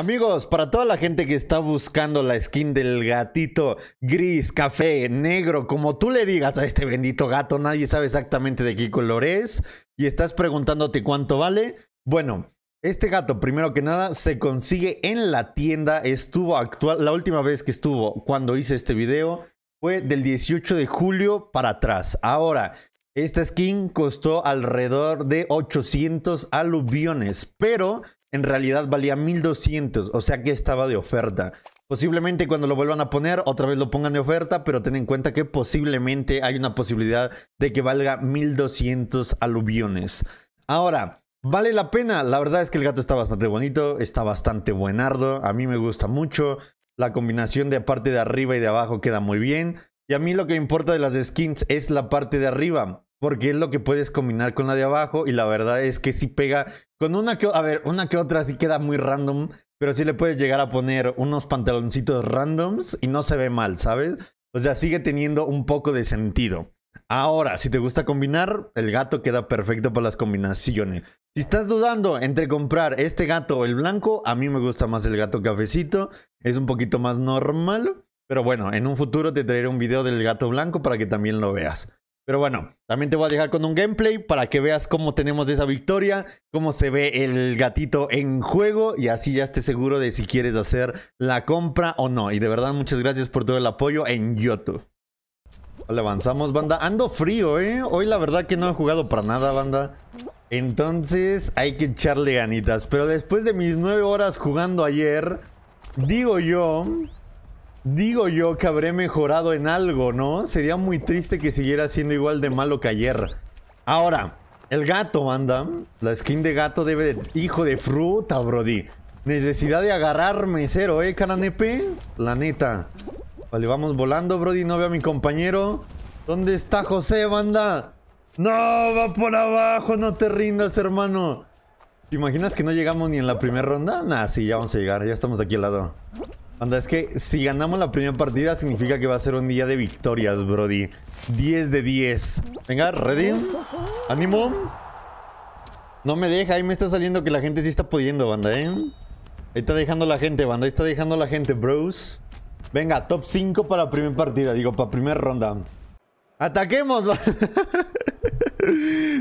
Amigos, para toda la gente que está buscando la skin del gatito gris, café, negro, como tú le digas a este bendito gato, nadie sabe exactamente de qué color es y estás preguntándote cuánto vale. Bueno, este gato, primero que nada, se consigue en la tienda. Estuvo actual, la última vez que estuvo cuando hice este video fue del 18 de julio para atrás. Ahora, esta skin costó alrededor de 800 aluviones, pero en realidad valía 1200, o sea que estaba de oferta. Posiblemente cuando lo vuelvan a poner, otra vez lo pongan de oferta, pero ten en cuenta que posiblemente hay una posibilidad de que valga 1200 aluviones. Ahora, vale la pena. La verdad es que el gato está bastante bonito, está bastante buenardo. A mí me gusta mucho. La combinación de parte de arriba y de abajo queda muy bien. Y a mí lo que me importa de las skins es la parte de arriba porque es lo que puedes combinar con la de abajo y la verdad es que si pega con una que a ver, una que otra sí queda muy random, pero sí le puedes llegar a poner unos pantaloncitos randoms y no se ve mal, ¿sabes? O sea, sigue teniendo un poco de sentido. Ahora, si te gusta combinar, el gato queda perfecto para las combinaciones. Si estás dudando entre comprar este gato o el blanco, a mí me gusta más el gato cafecito, es un poquito más normal, pero bueno, en un futuro te traeré un video del gato blanco para que también lo veas. Pero bueno, también te voy a dejar con un gameplay para que veas cómo tenemos esa victoria, cómo se ve el gatito en juego y así ya estés seguro de si quieres hacer la compra o no. Y de verdad, muchas gracias por todo el apoyo en YouTube. Le avanzamos, banda. Ando frío, ¿eh? Hoy la verdad que no he jugado para nada, banda. Entonces hay que echarle ganitas. Pero después de mis nueve horas jugando ayer, digo yo Digo yo que habré mejorado en algo, ¿no? Sería muy triste que siguiera siendo igual de malo que ayer. Ahora, el gato, banda. La skin de gato debe de... Hijo de fruta, brody. Necesidad de agarrarme, cero, ¿eh, cananepe, La neta. Vale, vamos volando, brody. No veo a mi compañero. ¿Dónde está José, banda? ¡No! ¡Va por abajo! ¡No te rindas, hermano! ¿Te imaginas que no llegamos ni en la primera ronda? Nah, sí, ya vamos a llegar. Ya estamos aquí al lado. Banda, es que si ganamos la primera partida significa que va a ser un día de victorias, Brody. 10 de 10. Venga, ready. Ánimo. No me deja, ahí me está saliendo que la gente sí está pudiendo, banda, ¿eh? Ahí está dejando la gente, banda. Ahí está dejando la gente, bros. Venga, top 5 para la primera partida. Digo, para primera ronda. ¡Ataquemos!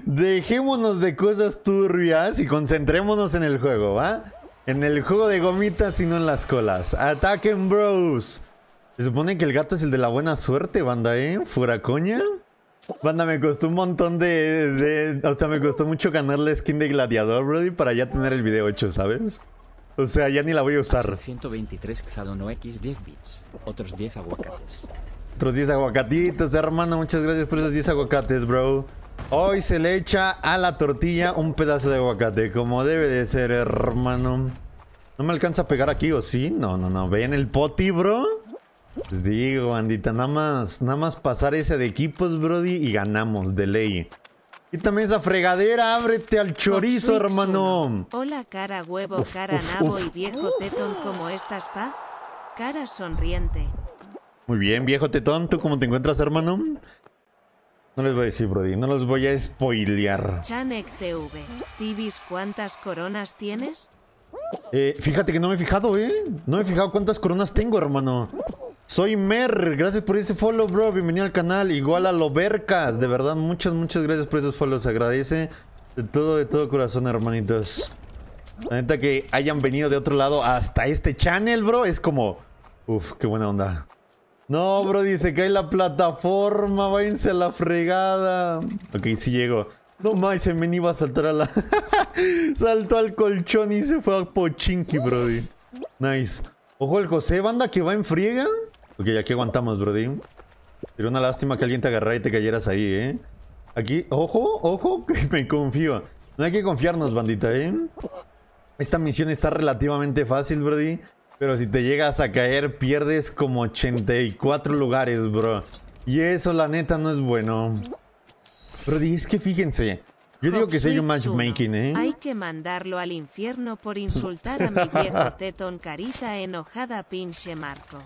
Dejémonos de cosas turbias y concentrémonos en el juego, ¿va? En el juego de gomitas y no en las colas. ¡Ataquen, bros! Se supone que el gato es el de la buena suerte, banda, ¿eh? ¿Fuera coña? Banda, me costó un montón de, O sea, me costó mucho ganar la skin de gladiador, Y para ya tener el video hecho, ¿sabes? O sea, ya ni la voy a usar. 123 Xadono X 10 bits. Otros 10 aguacates. Otros 10 aguacatitos, hermano. Muchas gracias por esos 10 aguacates, bro. Hoy se le echa a la tortilla un pedazo de aguacate, como debe de ser, hermano. No me alcanza a pegar aquí, ¿o sí? No, no, no. en el poti, bro? Les pues digo, andita, nada más, nada más pasar ese de equipos, brody, y ganamos de ley. Y también esa fregadera, ábrete al chorizo, hermano. Hola, cara huevo, cara nabo y viejo tetón, ¿cómo estás, pa? Cara sonriente. Muy bien, viejo tetón, ¿tú cómo te encuentras, hermano? No les voy a decir, Brody. No los voy a spoilear. TV. cuántas coronas tienes? Eh, fíjate que no me he fijado, ¿eh? No me he fijado cuántas coronas tengo, hermano. Soy Mer. Gracias por ese follow, bro. Bienvenido al canal. Igual a vercas, De verdad, muchas, muchas gracias por esos follows. Agradece de todo, de todo corazón, hermanitos. La neta que hayan venido de otro lado hasta este channel, bro. Es como... Uf, qué buena onda. No, bro, dice que hay la plataforma, váyanse a la fregada. Ok, sí llegó. No más, se me iba a saltar a la. Saltó al colchón y se fue a Pochinki, Brody. Nice. Ojo el José, banda que va en friega. Ok, aquí aguantamos, Brody. Sería una lástima que alguien te agarrara y te cayeras ahí, ¿eh? Aquí, ojo, ojo, que me confío. No hay que confiarnos, bandita, ¿eh? Esta misión está relativamente fácil, Brody. Pero si te llegas a caer, pierdes como 84 lugares, bro. Y eso, la neta, no es bueno. Brody, es que fíjense. Yo digo que soy un matchmaking, ¿eh? Hay que mandarlo al infierno por insultar a mi viejo tetón carita enojada pinche Marco.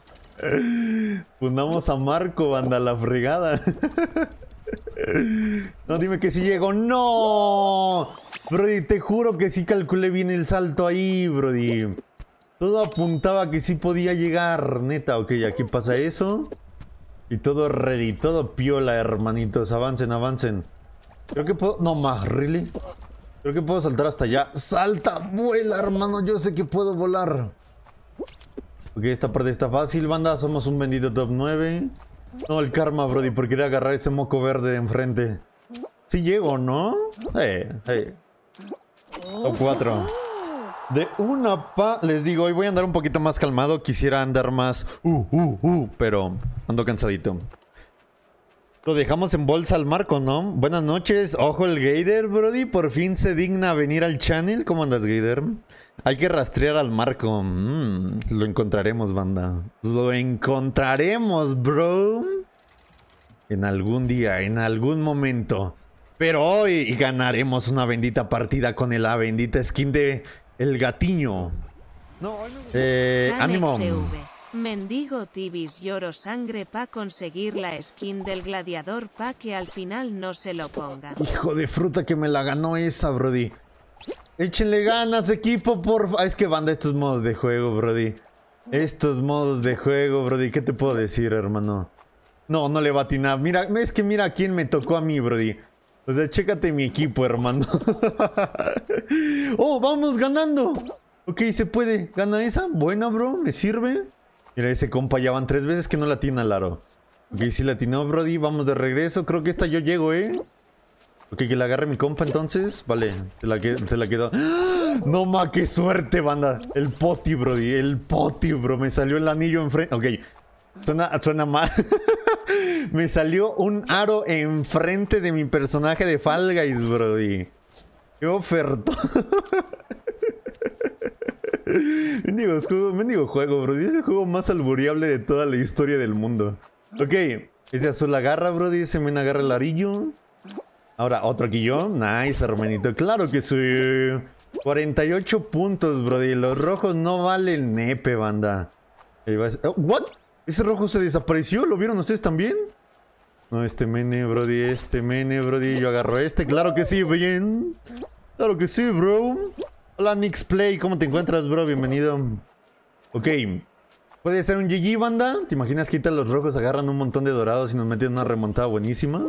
Fundamos pues a Marco, banda, la fregada. No, dime que si sí llego. ¡No! Brody, te juro que sí calculé bien el salto ahí, Brody. Todo apuntaba que sí podía llegar, neta. Ok, aquí pasa eso. Y todo ready, todo piola, hermanitos. Avancen, avancen. Creo que puedo... No más, ¿really? Creo que puedo saltar hasta allá. ¡Salta! ¡Vuela, hermano! Yo sé que puedo volar. Ok, esta parte está fácil, banda. Somos un bendito top 9. No, el karma, brody, porque quería agarrar ese moco verde de enfrente. Sí llego, ¿no? Eh, hey, eh. Top 4. De una pa... Les digo, hoy voy a andar un poquito más calmado. Quisiera andar más... Uh, uh, uh. Pero ando cansadito. Lo dejamos en bolsa al marco, ¿no? Buenas noches. Ojo el Gator, Brody. Por fin se digna venir al channel. ¿Cómo andas, Gator? Hay que rastrear al marco. Mm, lo encontraremos, banda. Lo encontraremos, bro. En algún día, en algún momento. Pero hoy ganaremos una bendita partida con el A bendita skin de el gatiño. No, eh, ánimo. Mendigo Tibis lloro sangre pa conseguir la skin del gladiador pa que al final no se lo ponga. Hijo de fruta que me la ganó esa, Brody. Échenle ganas, equipo, por... es que banda estos modos de juego, Brody. Estos modos de juego, Brody. ¿Qué te puedo decir, hermano? No, no le va a atinar. Mira, es que mira quién me tocó a mí, Brody. O sea, chécate mi equipo, hermano. oh, vamos ganando. Ok, se puede. Gana esa. Buena, bro. Me sirve. Mira, ese compa ya van tres veces que no la tiene al aro. Ok, sí la atinó, Brody. Vamos de regreso. Creo que esta yo llego, ¿eh? Ok, que la agarre mi compa entonces. Vale, se la, quedó. No ma, qué suerte, banda. El poti, Brody. El poti, bro. Me salió el anillo enfrente. Ok, suena, suena mal. Me salió un aro enfrente de mi personaje de Fall Brody. Qué oferta. mendigo juego, juego, Brody. Es el juego más albureable de toda la historia del mundo. Ok, ese azul agarra, Brody. Ese me agarra el arillo. Ahora, otro aquí yo. Nice, hermanito. Claro que soy 48 puntos, Brody. Los rojos no valen nepe, banda. Oh, ¿What? ¿Ese rojo se desapareció? ¿Lo vieron ustedes también? No, este mene, brody, este mene, brody. Yo agarro este, claro que sí, bien. Claro que sí, bro. Hola, Nixplay, Play, ¿cómo te encuentras, bro? Bienvenido. Ok. Puede ser un GG, banda. ¿Te imaginas que los rojos agarran un montón de dorados y nos meten una remontada buenísima?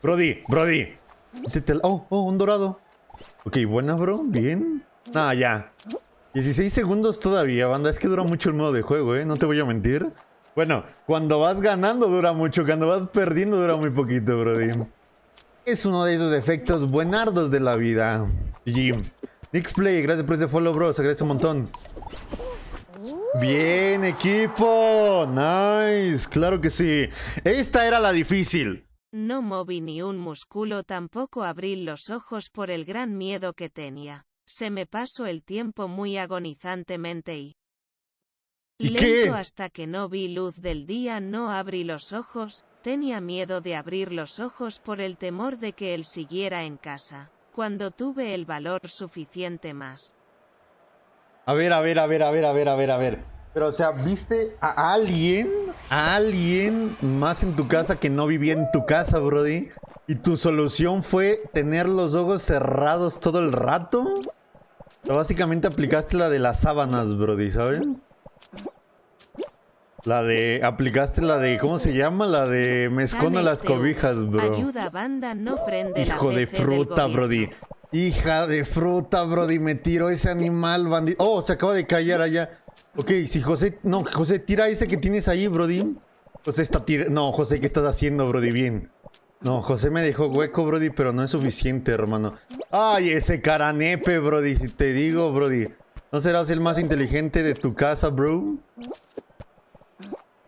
Brody, Brody. Este oh, oh, un dorado. Ok, buena, bro. Bien. Ah, ya. 16 segundos todavía, banda. Es que dura mucho el modo de juego, ¿eh? No te voy a mentir. Bueno, cuando vas ganando dura mucho, cuando vas perdiendo dura muy poquito, Brody. Es uno de esos efectos buenardos de la vida. Jim. Nixplay, gracias por ese follow, bro. Se agradece un montón. Bien, equipo. Nice, claro que sí. Esta era la difícil. No moví ni un músculo, tampoco abrí los ojos por el gran miedo que tenía. Se me pasó el tiempo muy agonizantemente y, ¿Y Lento hasta que no vi luz del día no abrí los ojos, tenía miedo de abrir los ojos por el temor de que él siguiera en casa. Cuando tuve el valor suficiente más. A ver, a ver, a ver, a ver, a ver, a ver, a ver. Pero, o sea, ¿viste a alguien? ¿A alguien más en tu casa que no vivía en tu casa, Brody? ¿Y tu solución fue tener los ojos cerrados todo el rato? básicamente aplicaste la de las sábanas, Brody, ¿sabes? La de... Aplicaste la de... ¿Cómo se llama? La de... escondo las cobijas, bro. Hijo de fruta, brody. Hija de fruta, brody. Me tiró ese animal, bandido. Oh, se acaba de callar allá. Ok, si José... No, José, tira ese que tienes ahí, brody. José está tirando... No, José, ¿qué estás haciendo, brody? Bien. No, José me dejó hueco, brody, pero no es suficiente, hermano. Ay, ese caranepe, brody. Si te digo, brody. ¿No serás el más inteligente de tu casa, bro?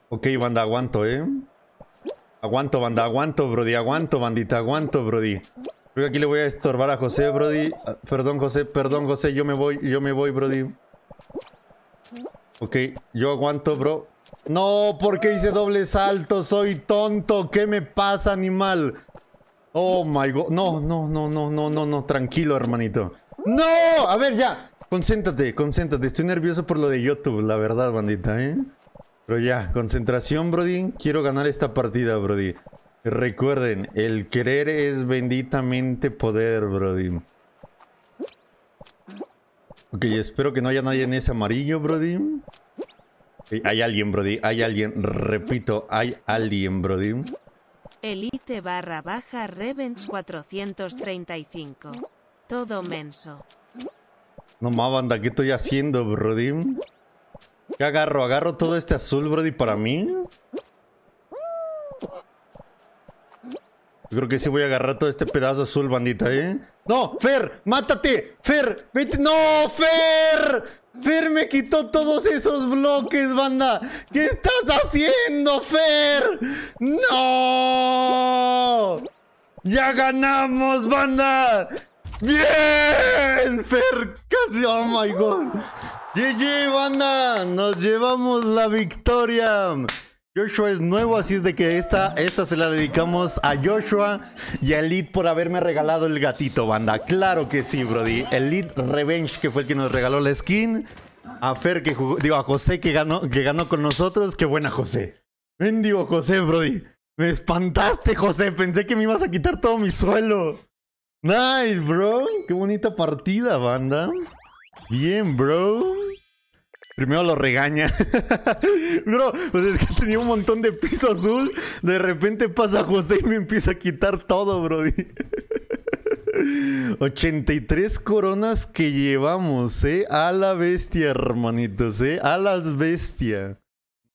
Ok, banda, aguanto, ¿eh? Aguanto, banda, aguanto, brody. Aguanto, bandita, aguanto, brody. Creo que aquí le voy a estorbar a José, brody. Ah, perdón, José, perdón, José. Yo me voy, yo me voy, brody. Ok, yo aguanto, bro. No, porque hice doble salto? Soy tonto. ¿Qué me pasa, animal? Oh my god. No, no, no, no, no, no, no. Tranquilo, hermanito. ¡No! A ver, ya. Concéntrate, concéntrate. Estoy nervioso por lo de YouTube, la verdad, bandita, ¿eh? Pero ya, concentración, Brody. Quiero ganar esta partida, Brody. Recuerden, el querer es benditamente poder, Brody. Ok, espero que no haya nadie en ese amarillo, Brody. Hay alguien, Brody. Hay alguien. Repito, hay alguien, Brody. Elite barra baja Revenge 435. Todo menso. No más, banda, ¿qué estoy haciendo, Brody? ¿Qué agarro? ¿Agarro todo este azul, Brody, para mí? Yo creo que sí voy a agarrar todo este pedazo azul, bandita, ¿eh? ¡No! ¡Fer! ¡Mátate! ¡Fer! ¡Vete! ¡No! ¡Fer! ¡Fer me quitó todos esos bloques, banda! ¿Qué estás haciendo, Fer? ¡No! ¡Ya ganamos, banda! ¡Bien! Fer, casi, oh my god. GG, banda. Nos llevamos la victoria. Joshua es nuevo, así es de que esta, esta se la dedicamos a Joshua y a Elite por haberme regalado el gatito, banda. Claro que sí, Brody. Elite Revenge, que fue el que nos regaló la skin. A Fer, que jugó, digo, a José, que ganó, que ganó con nosotros. Qué buena, José. Bendigo, José, Brody. Me espantaste, José. Pensé que me ibas a quitar todo mi suelo. Nice, bro. Qué bonita partida, banda. Bien, bro. Primero lo regaña. bro, pues es que tenía un montón de piso azul. De repente pasa José y me empieza a quitar todo, bro. 83 coronas que llevamos, ¿eh? A la bestia, hermanitos, ¿eh? A las bestias.